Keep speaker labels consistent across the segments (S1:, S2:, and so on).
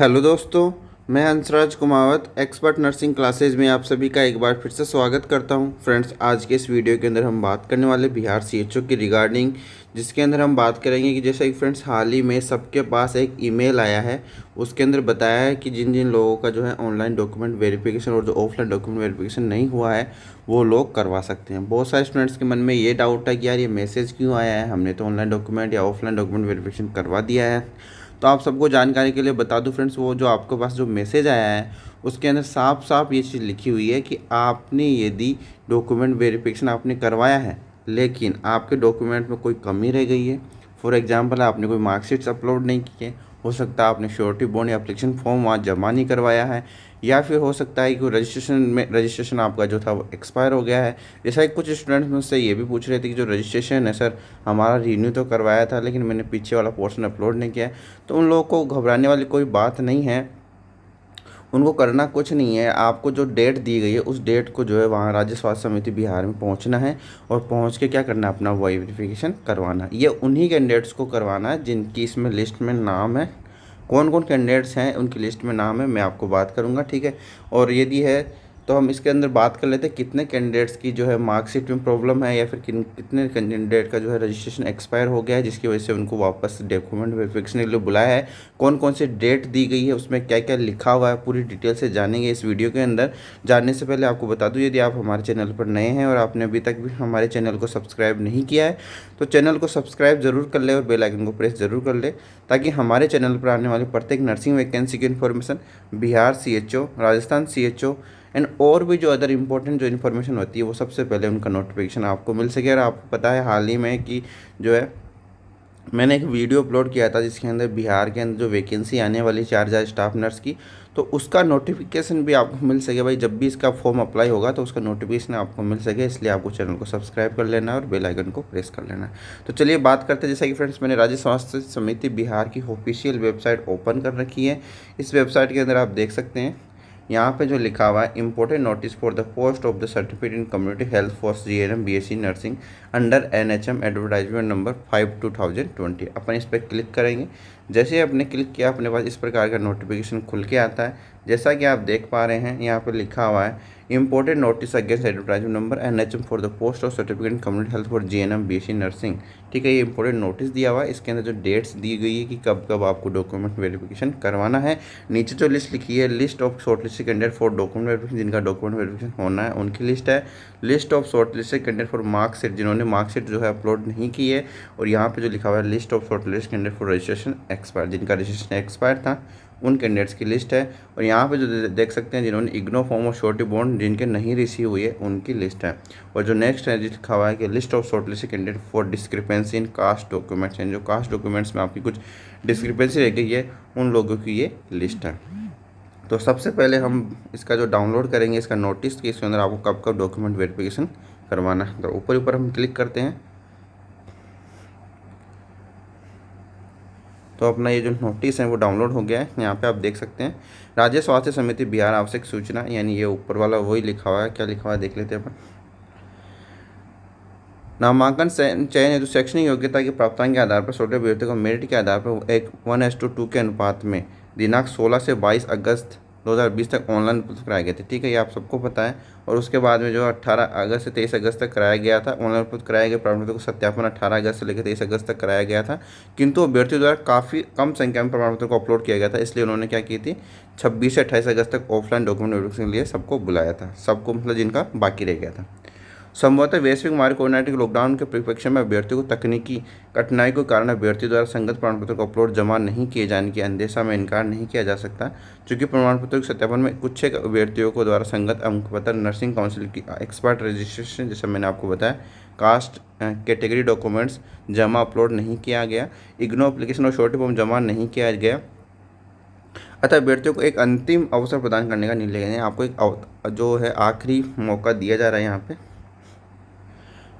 S1: hello दोस्तों मैं Hansraj Kumawat expert nursing classes में आप सभी का एक बार फिर से स्वागत करता हूं फ्रेंड्स आज के इस वीडियो के अंदर हम बात करने वाले बिहार सी एच ओ की रिगार्डिंग जिसके अंदर हम बात करेंगे कि जैसे फ्रेंड्स हाल ही में सबके पास एक ईमेल आया है उसके अंदर बताया है कि जिन जिन लोगों का जो है ऑनलाइन डॉक्यूमेंट वेरिफिकेशन और जो ऑफलाइन डॉक्यूमेंट वेरिफिकेशन नहीं हुआ है वो लोग करवा सकते हैं बहुत सारे स्टूडेंट्स के मन में ये डाउट है कि यार ये मैसेज क्यों आया है हमने तो ऑनलाइन डॉक्यूमेंट या ऑफलाइन डॉक्यूमेंट वेरिफिकेशन करवा दिया है तो आप सबको जानकारी के लिए बता दूँ फ्रेंड्स वो जो आपके पास जो मैसेज आया है उसके अंदर साफ साफ ये चीज़ लिखी हुई है कि आपने यदि डॉक्यूमेंट वेरिफिकेशन आपने करवाया है लेकिन आपके डॉक्यूमेंट में कोई कमी रह गई है फॉर एग्ज़ाम्पल आपने कोई मार्कशीट्स अपलोड नहीं किए हो सकता है आपने श्योरिटी बॉन्ड या अप्लीकेशन फॉर्म वहाँ जमा नहीं करवाया है या फिर हो सकता है कि रजिस्ट्रेशन में रजिस्ट्रेशन आपका जो था वो एक्सपायर हो गया है जैसा कि कुछ स्टूडेंट्स मुझसे ये भी पूछ रहे थे कि जो रजिस्ट्रेशन है सर हमारा रिन्यू तो करवाया था लेकिन मैंने पीछे वाला पोर्सन अपलोड नहीं किया तो उन लोगों को घबराने वाली कोई बात नहीं है उनको करना कुछ नहीं है आपको जो डेट दी गई है उस डेट को जो है वहाँ राज्य स्वास्थ्य समिति बिहार में पहुँचना है और पहुँच के क्या करना है अपना वेरिफिकेशन करवाना ये उन्हीं कैंडिडेट्स को करवाना है जिनकी इसमें लिस्ट में नाम है कौन कौन कैंडिडेट्स हैं उनकी लिस्ट में नाम है मैं आपको बात करूँगा ठीक है और यदि है तो हम इसके अंदर बात कर लेते हैं कितने कैंडिडेट्स की जो है मार्कशीट में प्रॉब्लम है या फिर किन कितने कैंडिडेट का जो है रजिस्ट्रेशन एक्सपायर हो गया है जिसकी वजह से उनको वापस डॉक्यूमेंट वेरिफिकेशन के लिए बुलाया है कौन कौन से डेट दी गई है उसमें क्या क्या लिखा हुआ है पूरी डिटेल से जानेंगे इस वीडियो के अंदर जानने से पहले आपको बता दूँ यदि आप हमारे चैनल पर नए हैं और आपने अभी तक भी हमारे चैनल को सब्सक्राइब नहीं किया है तो चैनल को सब्सक्राइब ज़रूर कर ले और बेलाइकन को प्रेस ज़रूर कर ले ताकि हमारे चैनल पर आने वाली प्रत्येक नर्सिंग वैकेंसी की इन्फॉर्मेशन बिहार सी राजस्थान सी एंड और भी जो अदर इंपॉर्टेंट जो इन्फॉर्मेशन होती है वो सबसे पहले उनका नोटिफिकेशन आपको मिल सके और आपको पता है हाल ही में कि जो है मैंने एक वीडियो अपलोड किया था जिसके अंदर बिहार के अंदर जो वैकेंसी आने वाली चार हज़ार स्टाफ नर्स की तो उसका नोटिफिकेशन भी आपको मिल सके भाई जब भी इसका फॉर्म अप्लाई होगा तो उसका नोटिफिकेशन आपको मिल सके इसलिए आपको चैनल को सब्सक्राइब कर लेना है और बेल आइकन को प्रेस कर लेना है तो चलिए बात करते हैं जैसा कि फ्रेंड्स मैंने राज्य स्वास्थ्य समिति बिहार की ऑफिशियल वेबसाइट ओपन कर रखी है इस वेबसाइट के अंदर आप देख सकते हैं यहाँ पे जो लिखा हुआ है important notice for the post of the certificate in community health for G N M B S C nursing under N H M advertisement number five two thousand twenty अपन इस पर क्लिक करेंगे जैसे ही आपने क्लिक किया अपने पास इस प्रकार का नोटिफिकेशन खुल के आता है जैसा कि आप देख पा रहे हैं यहाँ पर लिखा हुआ है important notice against advertisement number N H M for the post of certificate community health for G N M B S C nursing ठीक है ये इंपॉर्टेंट नोटिस दिया हुआ है इसके अंदर जो डेट्स दी गई है कि कब कब आपको डॉक्यूमेंट वेरिफिकेशन करवाना है नीचे जो लिस्ट लिखी है list of short list candidate for document verification जिनका डॉक्यूमेंट वेरिफिकेशन होना है उनकी लिस्ट है list of short list candidate for marksheet जिन्होंने मार्कशीट जो है अपलोड नहीं की है और यहाँ पर जो लिखा हुआ है list of short list candidate for registration expire जिनका रजिस्ट्रेशन एक्सपायर था उन कैंडिडेट्स की लिस्ट है और यहाँ पे जो देख सकते हैं जिन्होंने IGNOU form of surety bond जिनके नहीं रिसीव हुई है उनकी लिस्ट है और जो नेक्स्ट है लिखा हुआ है कि list of short list candidate for discrepancy in caste documents हैं जो कास्ट डॉक्यूमेंट्स में आपकी कुछ डिस्क्रिपेंसी रह गई है उन लोगों की ये लिस्ट है तो सबसे पहले हम इसका जो डाउनलोड करेंगे इसका नोटिस कि इसके अंदर आपको कब कब डॉक्यूमेंट वेरिफिकेशन करवाना है तो ऊपर ऊपर हम क्लिक करते हैं तो अपना ये जो नोटिस है वो डाउनलोड हो गया है यहाँ पे आप देख सकते हैं राज्य स्वास्थ्य समिति बिहार आवश्यक सूचना यानी ये ऊपर वाला वही लिखा हुआ है क्या लिखा हुआ है देख लेते हैं अपन नामांकन चयन तो शैक्षणिक योग्यता के प्राप्त के आधार पर छोटे अभ्यर्थियों को मेरिट के आधार पर एक वन एस टू टू के अनुपात में दिनांक सोलह से बाईस अगस्त 2020 तक ऑनलाइन कराए गए थे ठीक है ये आप सबको पता है और उसके बाद में जो 18 अगस्त से तेईस अगस्त तक कराया गया था ऑनलाइन उपलब्ध कराया गया प्रमाण पत्र को सत्यापन 18 अगस्त से लेकर तेईस अगस्त तक कराया गया था किंतु अभ्यर्थियों द्वारा काफ़ी कम संख्या में प्रमाण पत्र को अपलोड किया गया था इसलिए उन्होंने क्या की थी छब्बीस से अट्ठाईस अगस्त तक ऑफलाइन डॉक्यूमेंट के लिए सबको बुलाया था सबको मतलब जिनका बाकी रह गया था संभवतः वैश्विक महामारी कोविड नाइन्टीन के लॉकडाउन के परिप्रेक्ष्य में अभ्यर्थियों को तकनीकी कठिनाई के कारण अभ्यर्थियों द्वारा संगत प्रमाण पत्र को अपलोड जमा नहीं किए जाने के अंदेशा में इनकार नहीं किया जा सकता चूँकि प्रमाण पत्रों के सत्यापन में कुछ एक अभ्यर्थियों को द्वारा संगत अंक पत्र नर्सिंग काउंसिल की एक्सपर्ट रजिस्ट्रेशन जैसा मैंने आपको बताया कास्ट कैटेगरी डॉक्यूमेंट्स जमा अपलोड नहीं किया गया इग्नो अप्लीकेशन और शॉर्ट फॉर्म जमा नहीं किया गया अतः अभ्यर्थियों को एक अंतिम अवसर प्रदान करने का निर्णय आपको एक जो है आखिरी मौका दिया जा रहा है यहाँ पर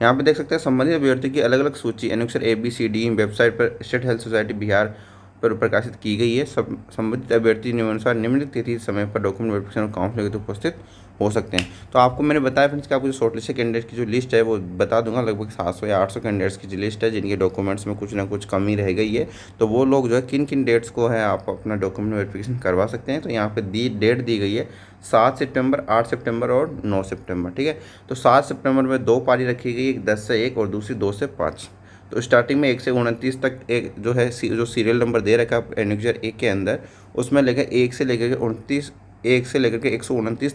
S1: यहाँ पे देख सकते हैं संबंधित अभ्यर्थी की अलग अलग सूची अनुसार A B C D website पर स्टेट हेल्थ सोसाइटी बिहार पर प्रकाशित की गई है संबंधित अभ्यर्थी अनुसार निम्नलिखित तिथि समय पर डॉक्यूमेंट वेरिफिकेशन काउंसिल उपस्थित हो सकते हैं तो आपको मैंने बताया फ्रेंड्स कि आपको जो शॉर्ट लिस्ट कैंडिडेट की जो लिस्ट है वो बता दूंगा लगभग सात सौ या आठ सौ कैंडिडेट्स की जो लिस्ट है जिनके डॉक्यूमेंट्स में कुछ ना कुछ कमी रह गई है तो वो लोग जो है किन किन डेट्स को है आप अपना डॉक्यूमेंट वेरिफिकेशन करवा सकते हैं तो यहाँ पर दी डेट दी गई है सात सितंबर आठ सितंबर और नौ सितंबर ठीक है तो सात सितंबर में दो पारी रखी गई एक दस से एक और दूसरी दो से पाँच तो स्टार्टिंग में एक से उनतीस तक एक जो है जो सीरियल नंबर दे रखा है एनुक्जर एक के अंदर उसमें लेकर एक से लेकर उनतीस एक से लेकर के एक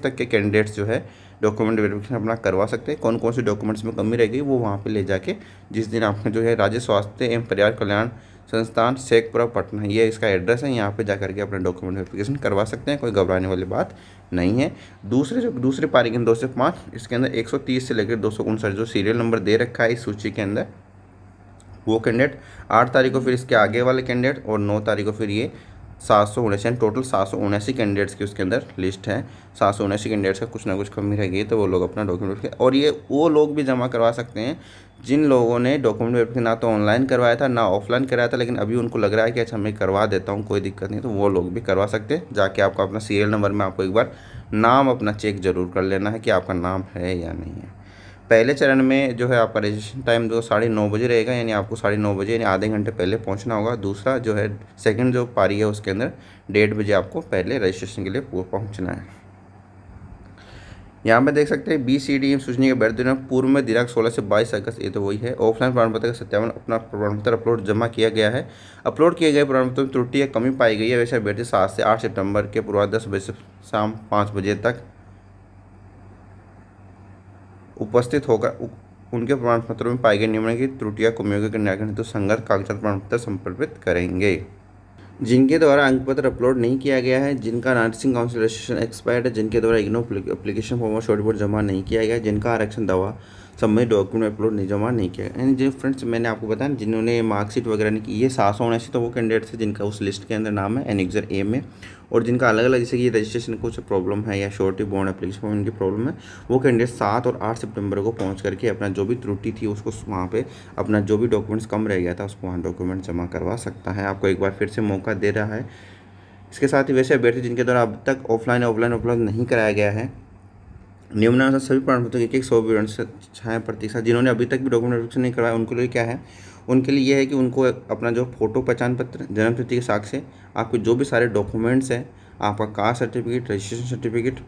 S1: तक के कैंडिडेट्स जो है डॉक्यूमेंट वेरिफिकेशन अपना करवा सकते हैं कौन कौन से डॉक्यूमेंट्स में कमी रहेगी वो वहाँ पे ले जाके जिस दिन आपने जो है राज्य स्वास्थ्य एवं परिवार कल्याण संस्थान शेखपुरा पटना ये इसका एड्रेस है यहाँ पे जा करके अपना डॉक्यूमेंट वेरिफिकेशन करवा सकते हैं कोई घबराने वाली बात नहीं है दूसरे जो दूसरे पारिक दो से पाँच इसके अंदर एक से लेकर दो जो सीरियल नंबर दे रखा है इस सूची के अंदर वो कैंडिडेट आठ तारीख को फिर इसके आगे वाले कैंडिडेट और नौ तारीख को फिर ये सात सौ उन्नीस यानी टोटल सात सौ उन्यासी कैंडिडेट्स की उसके अंदर लिस्ट है सात सौ उन्यासी कैंडिडेट्स का कुछ ना कुछ कमी रह गई तो वो लोग अपना डॉक्यूमेंट और ये वो लोग भी जमा करवा सकते हैं जिन लोगों ने डॉक्यूमेंट वेरिफिकेशन ना तो ऑनलाइन करवाया था ना ऑफलाइन कराया था लेकिन अभी उनको लग रहा है कि अच्छा मैं करवा देता हूँ कोई दिक्कत नहीं तो वो लोग भी करवा सकते हैं जाके आपका अपना सीरियल नंबर में आपको एक बार नाम अपना चेक जरूर कर लेना है कि आपका नाम है या नहीं है पहले चरण में जो है आपका रजिस्ट्रेशन टाइम जो साढ़े नौ बजे रहेगा यानी आपको साढ़े नौ बजे यानी आधे घंटे पहले पहुंचना होगा दूसरा जो है सेकंड जो पारी है उसके अंदर डेढ़ बजे आपको पहले रजिस्ट्रेशन के लिए पहुंचना है यहाँ पर देख सकते हैं बी सी डी एम सूचना के बैठ दिनों पूर्व में दिनांक 16 से 22 अगस्त ये तो वही है ऑफलाइन प्रमाण पत्र का सत्यावन अपना प्रमाण पत्र अपलोड जमा किया गया है अपलोड किए गए प्रमाण पत्र में त्रुटि या कमी पाई गई है वैसे बैठे सात से आठ सितंबर के पूर्वाध दस बजे से शाम पाँच बजे तक उपस्थित होगा उनके प्रमाण पत्रों में गए गई की त्रुटियां कमियों के निराकरण हेतु तो संगत कागजात प्रमाण पत्र समर्पित करेंगे जिनके द्वारा अंक पत्र अपलोड नहीं किया गया है जिनका नर्सिंग काउंसिल रजिस्ट्रेशन एक्सपायर्ड है जिनके द्वारा इग्नो एप्लीकेशन फॉर्म और शॉर्ट बोर्ड जमा नहीं किया गया जिनका आरक्षण दवा सब में डॉक्यूमेंट अपलोड नहीं जमा नहीं किया यानी जो फ्रेंड्स मैंने आपको बताया जिन्होंने मार्कशीट वगैरह नहीं की ये सात सौ उन्यासी तो वो कैंडिडेट्स हैं जिनका उस लिस्ट के अंदर नाम है एन एनिक्जर ए में और जिनका अलग अलग जैसे कि रजिस्ट्रेशन कुछ प्रॉब्लम है या शॉर्टी बॉन्ड एप्लीकेशन में उनकी प्रॉब्लम है वो कैंडिडेट सात और आठ सितंबर को पहुंच करके अपना जो भी त्रुटि थी उसको वहाँ पे अपना जो भी डॉक्यूमेंट्स कम रह गया था उसको वहाँ डॉक्यूमेंट जमा करवा सकता है आपको एक बार फिर से मौका दे रहा है इसके साथ ही वैसे अभ्यर्थी जिनके द्वारा अब तक ऑफलाइन ऑफलाइन उपलब्ध नहीं कराया गया है निम्नानुसार सभी प्रमाण पत्रों के एक सौ विवरण छाया प्रतीक्षा जिन्होंने अभी तक भी डॉक्यूमेंट वेरिफिकेशन नहीं करवाया उनके लिए क्या है उनके लिए यह है कि उनको अपना जो फोटो पहचान पत्र जन्म तिथि के साक्ष्य आपके जो भी सारे डॉक्यूमेंट्स हैं आपका कास्ट सर्टिफिकेट रजिस्ट्रेशन सर्टिफिकेट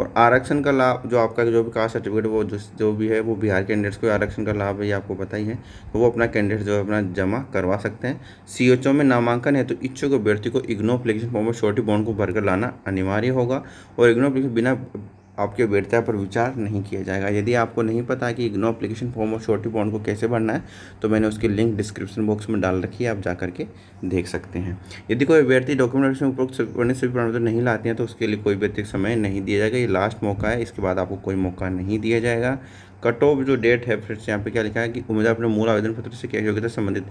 S1: और आरक्षण का लाभ जो आपका जो भी कास्ट सर्टिफिकेट वो जो जो भी है वो बिहार कैंडिडेट्स को आरक्षण का लाभ है ये आपको पता ही है तो वो अपना कैंडिडेट जो है अपना जमा करवा सकते हैं सी एच ओ में नामांकन है तो इच्छुक अभ्यर्थी को इग्नो अप्लीकेशन फॉर्म में छोटी बॉन्ड को भरकर लाना अनिवार्य होगा और इग्नो अप्लीकेशन बिना आपके वैधता पर विचार नहीं किया जाएगा यदि आपको नहीं पता कि इग्नो एप्लीकेशन फॉर्म और शॉर्टी बॉन्ड को कैसे भरना है तो मैंने उसकी लिंक डिस्क्रिप्शन बॉक्स में डाल रखी है आप जा करके देख सकते हैं यदि कोई अभ्यर्थी डॉक्यूमेंटेशन उपरोक्त वर्ण से प्रमाण नहीं लाते हैं तो उसके लिए कोई व्यक्ति समय नहीं दिया जाएगा ये लास्ट मौका है इसके बाद आपको कोई मौका नहीं दिया जाएगा कट ऑफ जो डेट है फिर से यहाँ पे क्या लिखा है कि उम्मीदवार अपने मूल आवेदन पत्र से क्या योग्यता संबंधित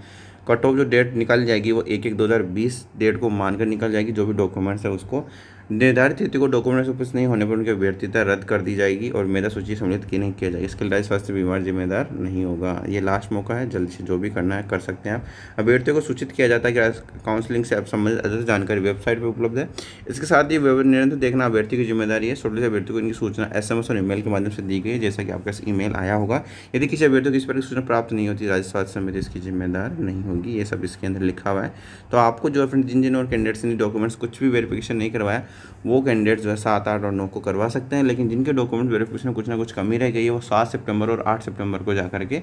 S1: कट ऑफ जो डेट निकाली जाएगी वो एक एक दो हज़ार बीस डेट को मानकर निकल जाएगी जो भी डॉक्यूमेंट्स है उसको निर्धारित तिथि को डॉक्यूमेंट से उपस्थित नहीं होने पर उनकी अभ्यर्थिता रद्द कर दी जाएगी और मेधा सूची सम्मिलित की नहीं किया जाएगी इसके लिए स्वास्थ्य बीमार जिम्मेदार नहीं होगा ये लास्ट मौका है जल्द से जो भी करना है कर सकते हैं आप अभ्यर्थियों को सूचित किया जाता है कि काउंसलिंग से आप संबंधित अधिक जानकारी वेबसाइट पर उपलब्ध है इसके साथ ही निरंतर देखना अभ्यर्थी की जिम्मेदारी है छोटे से अभ्यर्थी को इनकी सूचना एस और ईमेल के माध्यम से दी गई जैसा कि आपका ईमेल आया होगा यदि किसी अभ्यर्थी को इस पर सूचना प्राप्त नहीं होती राज्य स्वास्थ्य समिति इसकी जिम्मेदार नहीं होगी ये सब इसके अंदर लिखा हुआ है तो आपको जो है जिन जिन और कैंडिडेट्स ने डॉक्यूमेंट्स कुछ भी वेरिफिकेशन नहीं करवाया वो कैंडिडेट्स जो है सात आठ और नौ को करवा सकते हैं लेकिन जिनके डॉक्यूमेंट वेरिफिकेशन कुछ ना कुछ कमी रह गई है वो सात सितंबर और आठ सितंबर को जा करके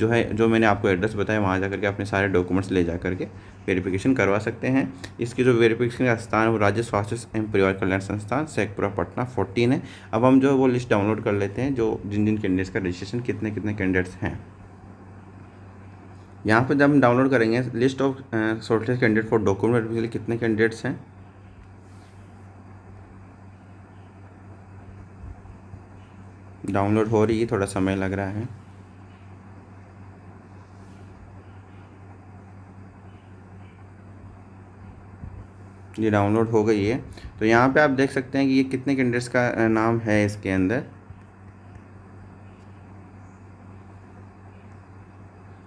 S1: जो है जो मैंने आपको एड्रेस बताया वहाँ जा करके अपने सारे डॉक्यूमेंट्स ले जा करके वेरिफिकेशन करवा सकते हैं इसकी जो वेरिफिकेशन का स्थान है वो राज्य स्वास्थ्य एवं परिवार कल्याण संस्थान शेखपुरा पटना फोर्टीन है अब हम जो है वो लिस्ट डाउनलोड कर लेते हैं जो जिन जिन कैंडिडेट्स का रजिस्ट्रेशन कितने कितने कैंडिडेट्स हैं यहाँ पर जब हम डाउनलोड करेंगे list of shortlist candidate for document कितने कैंडिडेट्स हैं डाउनलोड हो रही है थोड़ा समय लग रहा है ये डाउनलोड हो गई है तो यहाँ पे आप देख सकते हैं कि ये कितने कैंडिडेट्स का नाम है इसके अंदर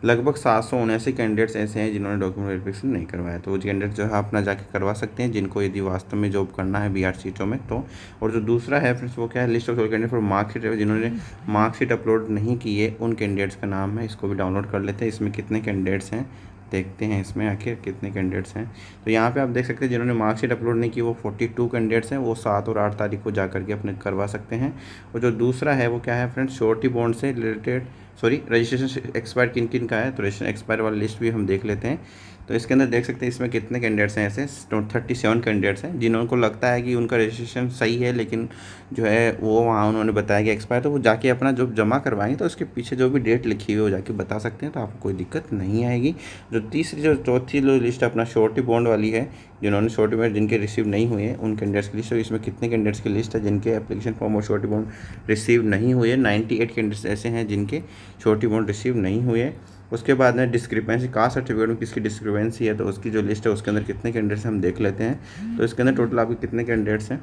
S1: लगभग सात सौ उन्यासी कैंडिडेट्स ऐसे हैं जिन्होंने डॉक्यूमेंट वेरिफिकेशन नहीं करवाया तो वो कैंडिडेट जो है अपना जाके करवा सकते हैं जिनको यदि वास्तव में जॉब करना है बी आर सीटों में तो और जो दूसरा है फ्रेंड्स वो क्या है list of short candidate for marksheet जिन्होंने मार्कशीट अपलोड नहीं किए उन कैंडिडेट्स का नाम है इसको भी डाउनलोड कर लेते हैं इसमें कितने कैंडिडेट्स हैं देखते हैं इसमें आखिर कितने कैंडिडेट्स हैं तो यहाँ पे आप देख सकते हैं जिन्होंने मार्कशीट अपलोड नहीं की वो 42 कैंडिडेट्स हैं वो सात और आठ तारीख को जा करके अपने करवा सकते हैं और जो दूसरा है वो क्या है फ्रेंड्स श्योरिटी बॉन्ड से रिलेटेड सॉरी रजिस्ट्रेशन एक्सपायर किन किन का है तो रजिस्ट्रेशन एक्सपायर वाला लिस्ट भी हम देख लेते हैं तो इसके अंदर देख सकते हैं इसमें कितने कैंडिडेट्स हैं ऐसे थर्टी सेवन कैंडिडेट्स हैं जिन्होंने लगता है कि उनका रजिस्ट्रेशन सही है लेकिन जो है वो वहाँ उन्होंने बताया कि एक्सपायर तो वो जाके अपना जो जमा करवाएंगे तो उसके पीछे जो भी डेट लिखी हुई वो जाके बता सकते हैं तो आपको कोई दिक्कत नहीं आएगी जो तीसरी जो चौथी जो लिस्ट अपना शॉर्टी बॉन्ड वाली है जिन्होंने शॉर्टी बॉन्ड जिनके रिसीव नहीं हुए हैं उन कैंडिडेट्स की लिस्ट इसमें कितने कैंडिडेट्स की लिस्ट है जिनके एप्लीकेशन फॉर्म और शॉर्टी बॉन्ड रिसीव नहीं हुए नाइन्टी एट कैंडिडेट्स ऐसे हैं जिनके शॉर्टी बॉन्ड रिसीव नहीं हुए उसके बाद में डिस्क्रिपेंसी कास्ट सर्टिफिकेट में किसकी डिस्क्रिपेंसी है तो उसकी जो लिस्ट है उसके अंदर कितने कैंडिडेट्स हम देख लेते हैं तो इसके अंदर टोटल आपके कितने कैंडिडेट्स हैं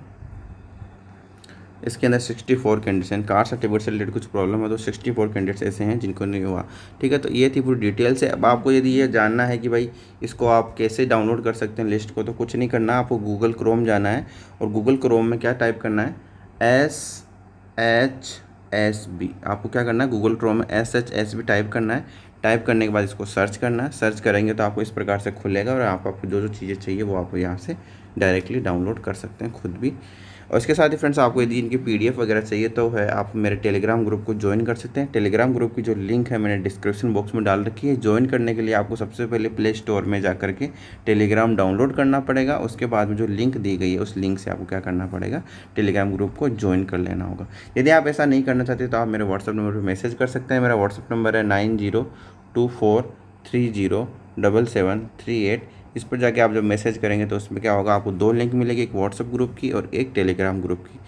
S1: इसके अंदर 64 फोर कैंडिडेट्स हैं कार सर्टिफिकेट से रिलेटेड कुछ प्रॉब्लम है तो 64 फोर कैंडिडेट्स ऐसे हैं जिनको नहीं हुआ ठीक है तो ये थी पूरी डिटेल से अब आपको यदि ये जानना है कि भाई इसको आप कैसे डाउनलोड कर सकते हैं लिस्ट को तो कुछ नहीं करना आपको गूगल क्रोम जाना है और गूगल क्रोम में क्या टाइप करना है एस एच एस बी आपको क्या करना है गूगल क्रोम में S H S B type करना है टाइप करने के बाद इसको सर्च करना सर्च करेंगे तो आपको इस प्रकार से खुलेगा और आप आपको जो जो चीज़ें चाहिए वो आप यहाँ से डायरेक्टली डाउनलोड कर सकते हैं खुद भी और इसके साथ ही फ्रेंड्स आपको यदि इनकी पी वगैरह चाहिए तो है आप मेरे टेलीग्राम ग्रुप को ज्वाइन कर सकते हैं टेलीग्राम ग्रुप की जो लिंक है मैंने डिस्क्रिप्शन बॉक्स में डाल रखी है ज्वाइन करने के लिए आपको सबसे पहले प्ले स्टोर में जा करके टेलीग्राम डाउनलोड करना पड़ेगा उसके बाद में जो लिंक दी गई है उस लिंक से आपको क्या करना पड़ेगा टेलीग्राम ग्रुप को ज्वाइन कर लेना होगा यदि आप ऐसा नहीं करना चाहते तो आप मेरे व्हाट्सअप नंबर पर मैसेज कर सकते हैं मेरा व्हाट्सअप नंबर है nine zero two four three zero double seven three eight इस पर जाके आप जब मैसेज करेंगे तो उसमें क्या होगा आपको दो लिंक मिलेगी एक व्हाट्सअप ग्रुप की और एक टेलीग्राम ग्रुप की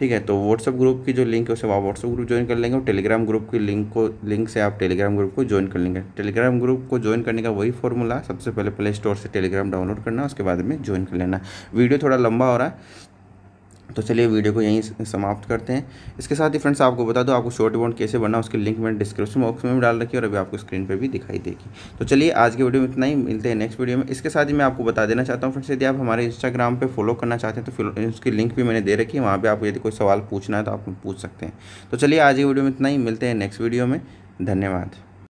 S1: ठीक है तो व्हाट्सअप ग्रुप की जो लिंक है उसे आप व्हाट्सअप ग्रुप ज्वाइन कर लेंगे और टेलीग्राम ग्रुप की लिंक को लिंक से आप टेलीग्राम ग्रुप को ज्वाइन कर लेंगे टेलीग्राम ग्रुप को ज्वाइन करने का वही फॉर्मूला सबसे पहले प्ले स्टोर से टेलीग्राम डाउनलोड करना उसके बाद में ज्वाइन कर लेना वीडियो थोड़ा लंबा हो रहा है तो चलिए वीडियो को यहीं समाप्त करते हैं इसके साथ ही फ्रेंड्स आपको बता दो आपको शॉर्ट बॉन्ड कैसे बनना उसके लिंक मैंने डिस्क्रिप्शन बॉक्स में भी डाल रखी है और अभी आपको स्क्रीन पर भी दिखाई देगी तो चलिए आज के वीडियो में इतना ही मिलते हैं नेक्स्ट वीडियो में इसके साथ ही मैं आपको बता देना चाहता हूँ फ्रेंड्स यदि आप हमारे इंस्टाग्राम पर फॉलो करना चाहते हैं तो उसकी लिंक भी मैंने दे रखी है वहाँ पर आपको यदि कोई सवाल पूछना है तो आप पूछ सकते हैं तो चलिए आज के वीडियो में इतना ही मिलते हैं नेक्स्ट वीडियो में धन्यवाद